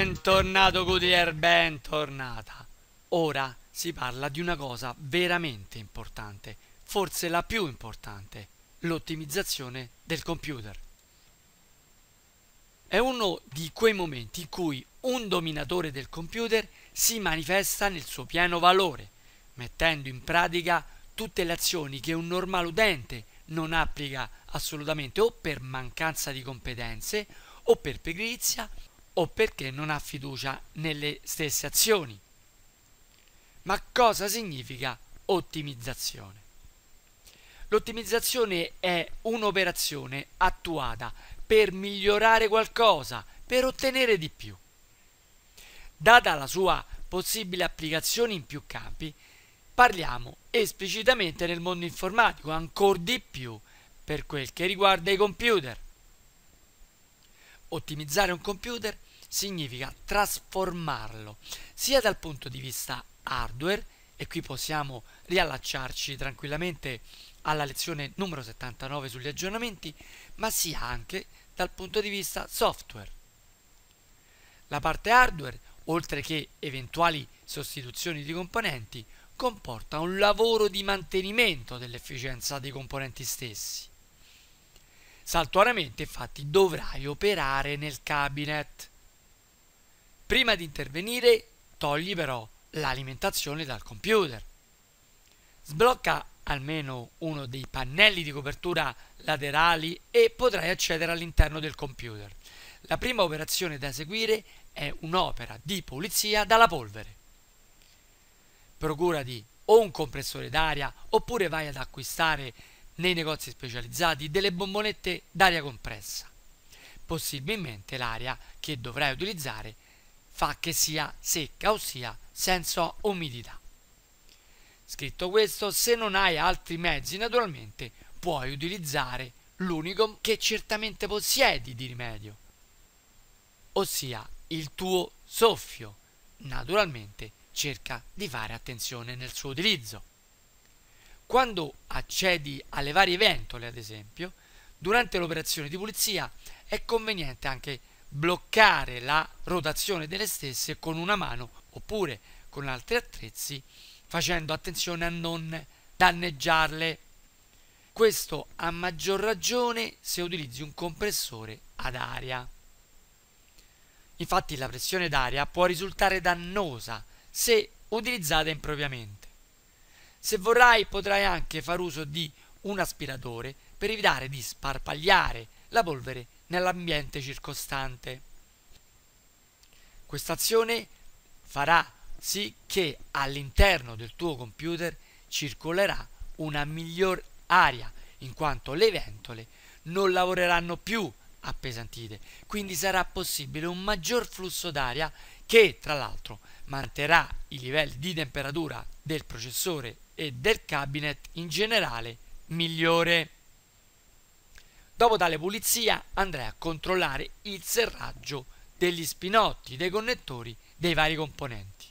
Bentornato Goodyear, bentornata. Ora si parla di una cosa veramente importante, forse la più importante, l'ottimizzazione del computer. È uno di quei momenti in cui un dominatore del computer si manifesta nel suo pieno valore, mettendo in pratica tutte le azioni che un normale utente non applica assolutamente o per mancanza di competenze o per pigrizia o perché non ha fiducia nelle stesse azioni. Ma cosa significa ottimizzazione? L'ottimizzazione è un'operazione attuata per migliorare qualcosa, per ottenere di più. Data la sua possibile applicazione in più campi, parliamo esplicitamente nel mondo informatico, ancor di più per quel che riguarda i computer. Ottimizzare un computer è significa trasformarlo sia dal punto di vista hardware e qui possiamo riallacciarci tranquillamente alla lezione numero 79 sugli aggiornamenti, ma sia anche dal punto di vista software. La parte hardware, oltre che eventuali sostituzioni di componenti, comporta un lavoro di mantenimento dell'efficienza dei componenti stessi. Saltuariamente infatti dovrai operare nel cabinet Prima di intervenire togli però l'alimentazione dal computer. Sblocca almeno uno dei pannelli di copertura laterali e potrai accedere all'interno del computer. La prima operazione da eseguire è un'opera di pulizia dalla polvere. Procurati o un compressore d'aria oppure vai ad acquistare nei negozi specializzati delle bombolette d'aria compressa. Possibilmente l'aria che dovrai utilizzare fa che sia secca, ossia senza umidità. Scritto questo, se non hai altri mezzi, naturalmente puoi utilizzare l'unico che certamente possiedi di rimedio, ossia il tuo soffio. Naturalmente cerca di fare attenzione nel suo utilizzo. Quando accedi alle varie ventole, ad esempio, durante l'operazione di pulizia è conveniente anche bloccare la rotazione delle stesse con una mano oppure con altri attrezzi facendo attenzione a non danneggiarle. Questo a maggior ragione se utilizzi un compressore ad aria. Infatti la pressione d'aria può risultare dannosa se utilizzata impropriamente. Se vorrai potrai anche far uso di un aspiratore per evitare di sparpagliare la polvere nell'ambiente circostante. Quest'azione farà sì che all'interno del tuo computer circolerà una miglior aria, in quanto le ventole non lavoreranno più appesantite, quindi sarà possibile un maggior flusso d'aria che tra l'altro manterrà i livelli di temperatura del processore e del cabinet in generale migliore. Dopo tale pulizia andrei a controllare il serraggio degli spinotti, dei connettori, dei vari componenti.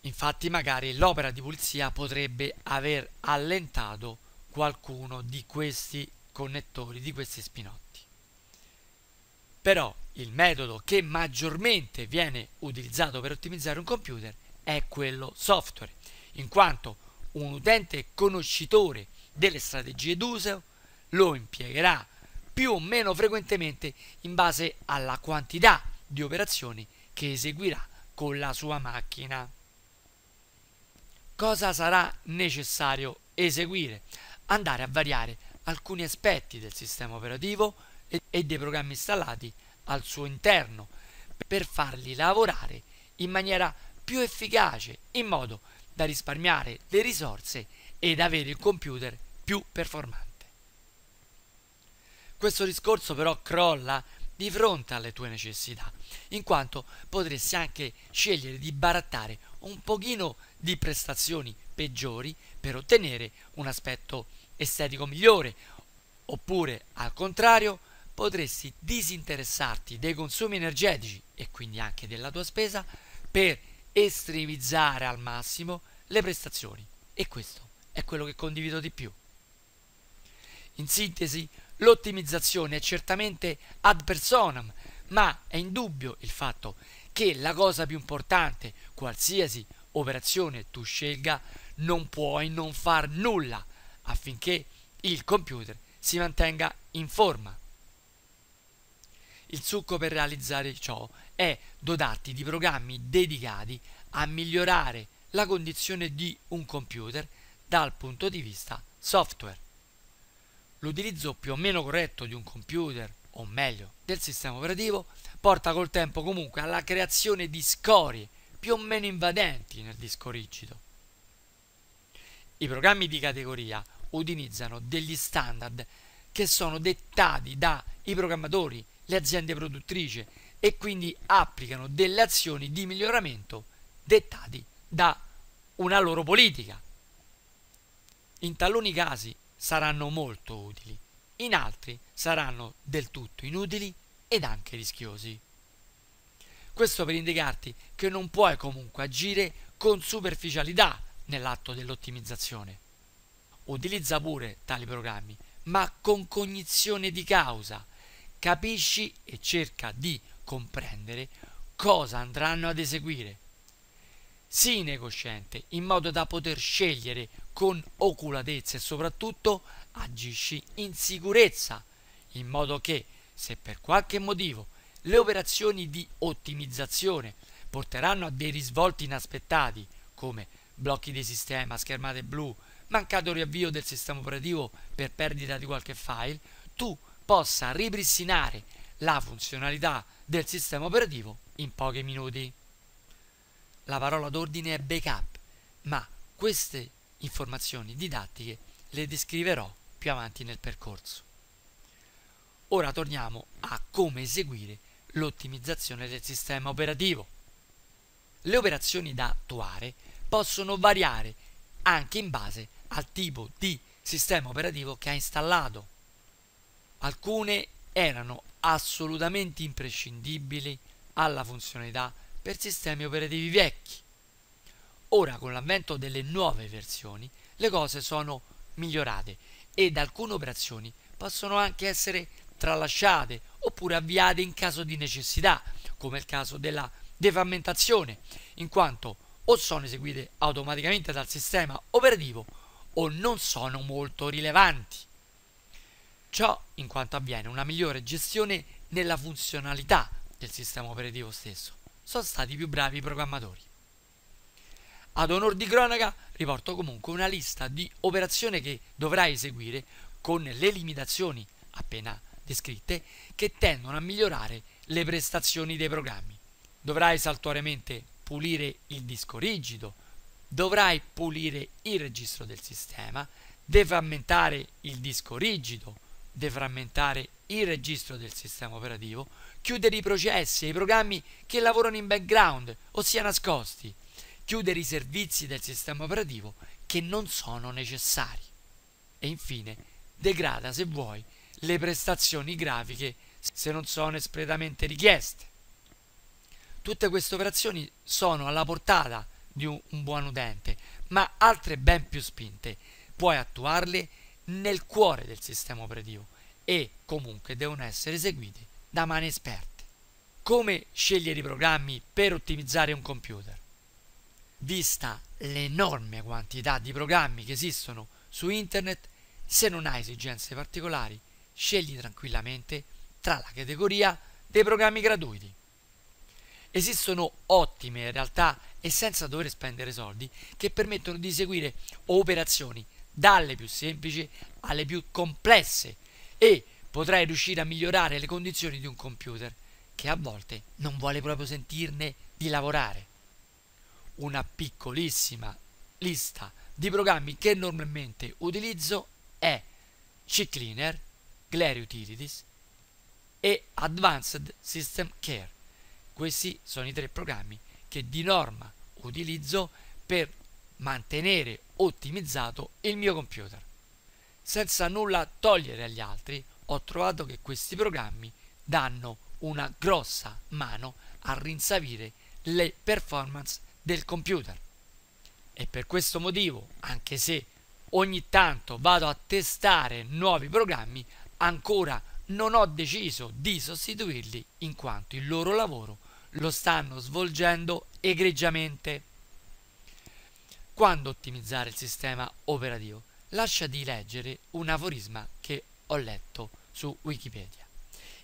Infatti magari l'opera di pulizia potrebbe aver allentato qualcuno di questi connettori, di questi spinotti. Però il metodo che maggiormente viene utilizzato per ottimizzare un computer è quello software, in quanto un utente conoscitore delle strategie d'uso lo impiegherà più o meno frequentemente in base alla quantità di operazioni che eseguirà con la sua macchina. Cosa sarà necessario eseguire? Andare a variare alcuni aspetti del sistema operativo e dei programmi installati al suo interno per farli lavorare in maniera più efficace in modo da risparmiare le risorse ed avere il computer più performante. Questo discorso però crolla di fronte alle tue necessità, in quanto potresti anche scegliere di barattare un pochino di prestazioni peggiori per ottenere un aspetto estetico migliore, oppure al contrario potresti disinteressarti dei consumi energetici e quindi anche della tua spesa per estremizzare al massimo le prestazioni e questo è quello che condivido di più. In sintesi, L'ottimizzazione è certamente ad personam, ma è indubbio il fatto che la cosa più importante, qualsiasi operazione tu scelga, non puoi non far nulla affinché il computer si mantenga in forma. Il succo per realizzare ciò è dotarti di programmi dedicati a migliorare la condizione di un computer dal punto di vista software. L'utilizzo più o meno corretto di un computer, o meglio del sistema operativo, porta col tempo comunque alla creazione di scorie più o meno invadenti nel disco rigido. I programmi di categoria utilizzano degli standard che sono dettati dai programmatori, le aziende produttrici e quindi applicano delle azioni di miglioramento dettati da una loro politica. In taluni casi saranno molto utili, in altri saranno del tutto inutili ed anche rischiosi. Questo per indicarti che non puoi comunque agire con superficialità nell'atto dell'ottimizzazione. Utilizza pure tali programmi, ma con cognizione di causa. Capisci e cerca di comprendere cosa andranno ad eseguire sine cosciente, in modo da poter scegliere con oculatezza e soprattutto agisci in sicurezza, in modo che se per qualche motivo le operazioni di ottimizzazione porteranno a dei risvolti inaspettati, come blocchi di sistema, schermate blu, mancato riavvio del sistema operativo per perdita di qualche file, tu possa ripristinare la funzionalità del sistema operativo in pochi minuti la parola d'ordine è backup, ma queste informazioni didattiche le descriverò più avanti nel percorso. Ora torniamo a come eseguire l'ottimizzazione del sistema operativo. Le operazioni da attuare possono variare anche in base al tipo di sistema operativo che ha installato. Alcune erano assolutamente imprescindibili alla funzionalità per sistemi operativi vecchi. Ora con l'avvento delle nuove versioni le cose sono migliorate ed alcune operazioni possono anche essere tralasciate oppure avviate in caso di necessità, come il caso della defammentazione, in quanto o sono eseguite automaticamente dal sistema operativo o non sono molto rilevanti. Ciò in quanto avviene una migliore gestione nella funzionalità del sistema operativo stesso sono stati i più bravi programmatori. Ad onor di cronaca riporto comunque una lista di operazioni che dovrai eseguire con le limitazioni appena descritte che tendono a migliorare le prestazioni dei programmi. Dovrai saltuariamente pulire il disco rigido, dovrai pulire il registro del sistema, deframmentare il disco rigido, defragmentare il registro del sistema operativo, chiudere i processi e i programmi che lavorano in background, ossia nascosti, chiudere i servizi del sistema operativo che non sono necessari e infine degrada, se vuoi, le prestazioni grafiche se non sono espletamente richieste. Tutte queste operazioni sono alla portata di un buon utente, ma altre ben più spinte puoi attuarle nel cuore del sistema operativo e comunque devono essere eseguiti da mani esperte. Come scegliere i programmi per ottimizzare un computer? Vista l'enorme quantità di programmi che esistono su internet, se non hai esigenze particolari, scegli tranquillamente tra la categoria dei programmi gratuiti. Esistono ottime realtà e senza dover spendere soldi che permettono di eseguire operazioni dalle più semplici alle più complesse e potrai riuscire a migliorare le condizioni di un computer che a volte non vuole proprio sentirne di lavorare. Una piccolissima lista di programmi che normalmente utilizzo è CCleaner, Glare Utilities e Advanced System Care. Questi sono i tre programmi che di norma utilizzo per mantenere ottimizzato il mio computer senza nulla togliere agli altri, ho trovato che questi programmi danno una grossa mano a rinsavire le performance del computer. E per questo motivo, anche se ogni tanto vado a testare nuovi programmi, ancora non ho deciso di sostituirli in quanto il loro lavoro lo stanno svolgendo egregiamente. Quando ottimizzare il sistema operativo? lascia di leggere un aforisma che ho letto su Wikipedia.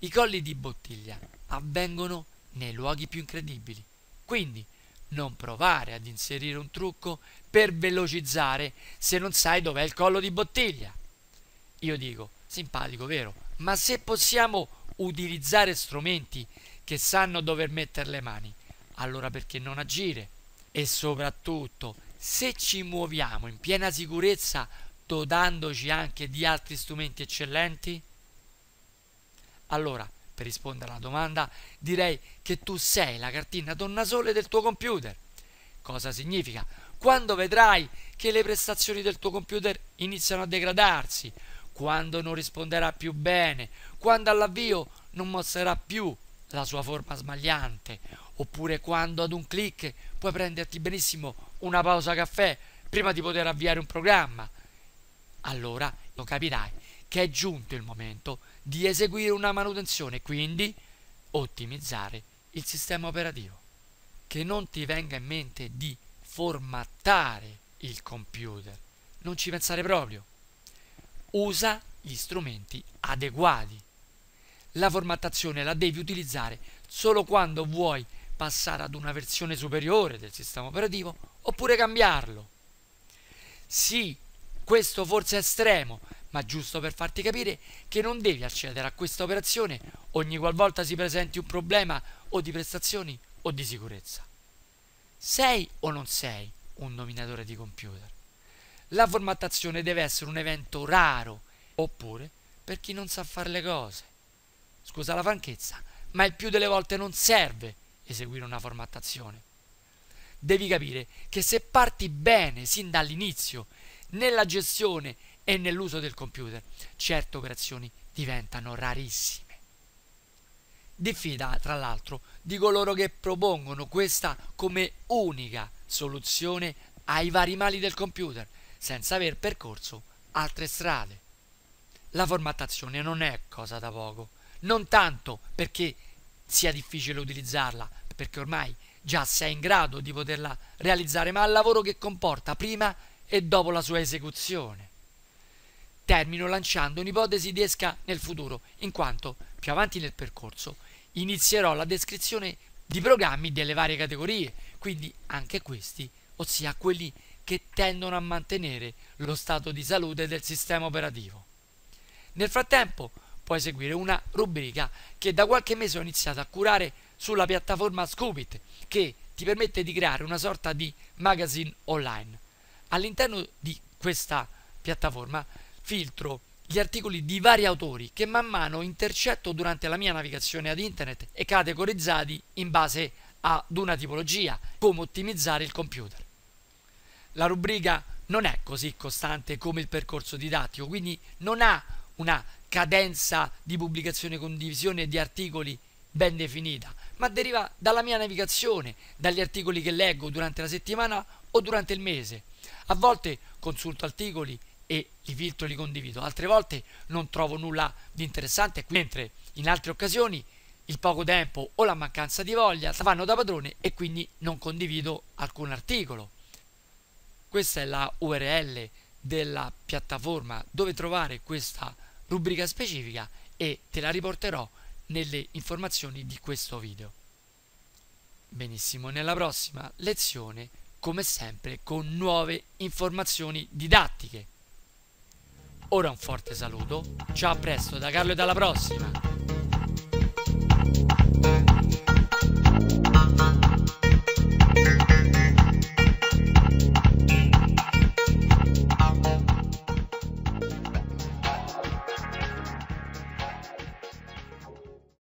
I colli di bottiglia avvengono nei luoghi più incredibili, quindi non provare ad inserire un trucco per velocizzare se non sai dov'è il collo di bottiglia. Io dico, simpatico, vero, ma se possiamo utilizzare strumenti che sanno dover mettere le mani, allora perché non agire? E soprattutto, se ci muoviamo in piena sicurezza soprattutto anche di altri strumenti eccellenti? Allora, per rispondere alla domanda, direi che tu sei la cartina tornasole del tuo computer. Cosa significa? Quando vedrai che le prestazioni del tuo computer iniziano a degradarsi, quando non risponderà più bene, quando all'avvio non mostrerà più la sua forma smagliante, oppure quando ad un clic puoi prenderti benissimo una pausa caffè prima di poter avviare un programma, allora lo capirai che è giunto il momento di eseguire una manutenzione, e quindi ottimizzare il sistema operativo. Che non ti venga in mente di formattare il computer, non ci pensare proprio. Usa gli strumenti adeguati. La formattazione la devi utilizzare solo quando vuoi passare ad una versione superiore del sistema operativo oppure cambiarlo. Sì, questo forse è estremo, ma giusto per farti capire che non devi accedere a questa operazione ogni qualvolta si presenti un problema o di prestazioni o di sicurezza. Sei o non sei un dominatore di computer? La formattazione deve essere un evento raro, oppure per chi non sa fare le cose. Scusa la franchezza, ma il più delle volte non serve eseguire una formattazione. Devi capire che se parti bene sin dall'inizio nella gestione e nell'uso del computer, certe operazioni diventano rarissime. Diffida, tra l'altro, di coloro che propongono questa come unica soluzione ai vari mali del computer, senza aver percorso altre strade. La formattazione non è cosa da poco, non tanto perché sia difficile utilizzarla, perché ormai già sei in grado di poterla realizzare, ma al lavoro che comporta prima e dopo la sua esecuzione. Termino lanciando un'ipotesi di esca nel futuro, in quanto più avanti nel percorso inizierò la descrizione di programmi delle varie categorie, quindi anche questi, ossia quelli che tendono a mantenere lo stato di salute del sistema operativo. Nel frattempo puoi seguire una rubrica che da qualche mese ho iniziato a curare sulla piattaforma Scoopit, che ti permette di creare una sorta di magazine online all'interno di questa piattaforma filtro gli articoli di vari autori che man mano intercetto durante la mia navigazione ad internet e categorizzati in base ad una tipologia, come ottimizzare il computer. La rubrica non è così costante come il percorso didattico, quindi non ha una cadenza di pubblicazione e condivisione di articoli ben definita, ma deriva dalla mia navigazione, dagli articoli che leggo durante la settimana o durante il mese. A volte consulto articoli e li filtro e li condivido, altre volte non trovo nulla di interessante, mentre in altre occasioni il poco tempo o la mancanza di voglia fanno da padrone e quindi non condivido alcun articolo. Questa è la URL della piattaforma dove trovare questa rubrica specifica e te la riporterò nelle informazioni di questo video. Benissimo, nella prossima lezione, come sempre, con nuove informazioni didattiche. Ora un forte saluto, ciao a presto da Carlo e dalla prossima!